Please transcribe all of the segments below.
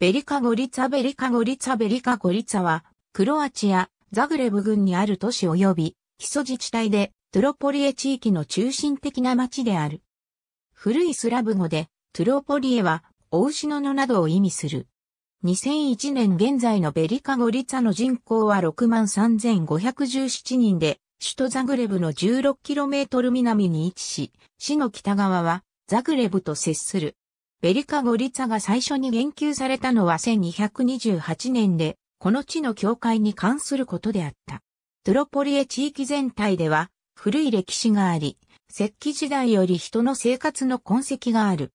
ベリカゴリツァベリカゴリツァベリカゴリツァは、クロアチア、ザグレブ郡にある都市及び、基礎自治体で、トゥロポリエ地域の中心的な町である。古いスラブ語で、トゥロポリエは、お牛の野などを意味する。2001年現在のベリカゴリツァの人口は63,517人で、首都ザグレブの 16km 南に位置し、市の北側はザグレブと接するベリカ・ゴリツァが最初に言及されたのは1228年で、この地の境界に関することであった。トロポリエ地域全体では、古い歴史があり、石器時代より人の生活の痕跡がある。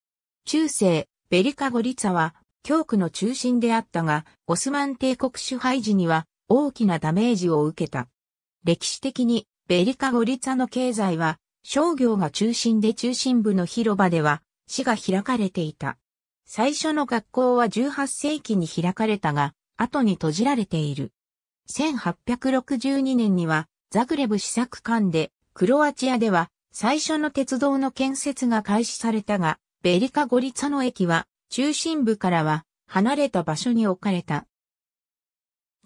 中世、ベリカ・ゴリツァは、教区の中心であったが、オスマン帝国支配時には大きなダメージを受けた。歴史的に、ベリカ・ゴリツァの経済は、商業が中心で中心部の広場では、市が開かれていた。最初の学校は18世紀に開かれたが、後に閉じられている。1862年には、ザグレブ試作館で、クロアチアでは、最初の鉄道の建設が開始されたが、ベリカゴリツァの駅は、中心部からは、離れた場所に置かれた。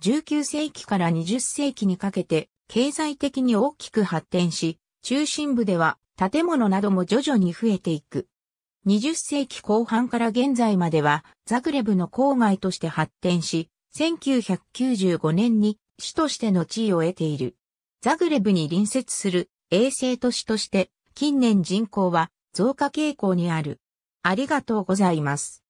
19世紀から20世紀にかけて、経済的に大きく発展し、中心部では、建物なども徐々に増えていく。20世紀後半から現在まではザグレブの郊外として発展し、1995年に市としての地位を得ている。ザグレブに隣接する衛星都市として近年人口は増加傾向にある。ありがとうございます。